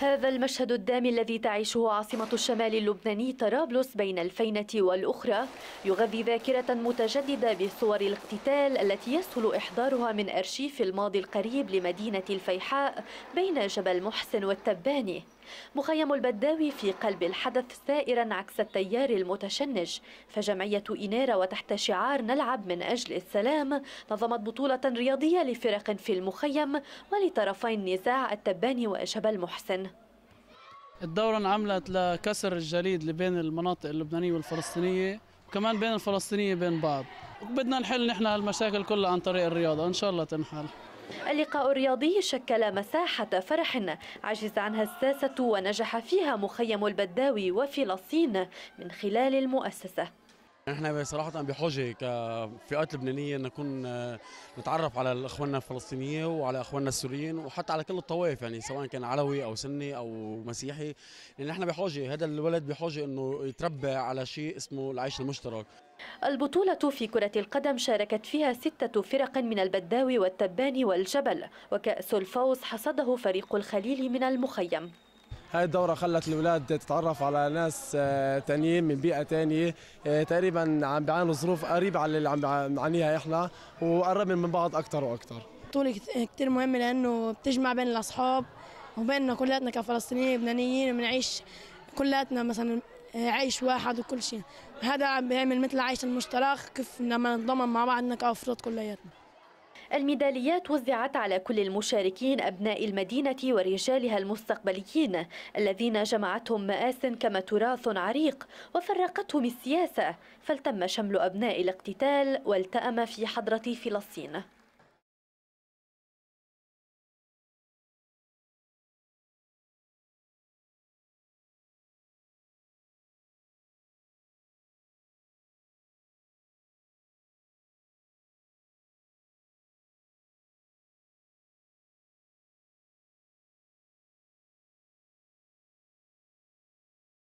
هذا المشهد الدامي الذي تعيشه عاصمة الشمال اللبناني طرابلس بين الفينة والأخرى يغذي ذاكرة متجددة بصور الاقتتال التي يسهل إحضارها من أرشيف الماضي القريب لمدينة الفيحاء بين جبل محسن والتباني مخيم البداوي في قلب الحدث سائرا عكس التيار المتشنج فجمعية إنارة وتحت شعار نلعب من أجل السلام نظمت بطولة رياضية لفرق في المخيم ولطرفي النزاع التباني وجبل محسن الدورة انعملت لكسر الجليد اللي بين المناطق اللبنانية والفلسطينية وكمان بين الفلسطينية بين بعض وبدنا نحل نحن هالمشاكل كلها عن طريق الرياضة إن شاء الله تنحل اللقاء الرياضي شكل مساحة فرح عجز عنها الساسة ونجح فيها مخيم البداوي وفلسطين من خلال المؤسسة نحن صراحة بحاجة كفئات لبنانية نكون آه، نتعرف على اخواننا الفلسطينيين وعلى اخواننا السوريين وحتى على كل الطوائف يعني سواء كان علوي او سني او مسيحي يعني نحن بحاجة هذا الولد بحاجة انه يتربى على شيء اسمه العيش المشترك البطولة في كرة القدم شاركت فيها ستة فرق من البداوي والتباني والجبل وكأس الفوز حصده فريق الخليل من المخيم هاي الدورة خلت الأولاد تتعرف على ناس آه، تانيين من بيئة تانية آه، تقريبا عم بيعانوا ظروف قريبة على اللي عم بنعانيها إحنا وقربنا من بعض أكثر وأكثر بطولة كتير مهمة لأنه بتجمع بين الأصحاب وبيننا كلاتنا كفلسطينيين لبنانيين بنعيش كلاتنا مثلا آه، عيش واحد وكل شيء هذا عم بيعمل مثل عيش المشترك كيف لما نتضمن مع بعضنا كأفراد كلياتنا الميداليات وزعت على كل المشاركين أبناء المدينة ورجالها المستقبليين الذين جمعتهم مآس كما تراث عريق وفرقتهم السياسة فالتم شمل أبناء الاقتتال والتأم في حضرة فلسطين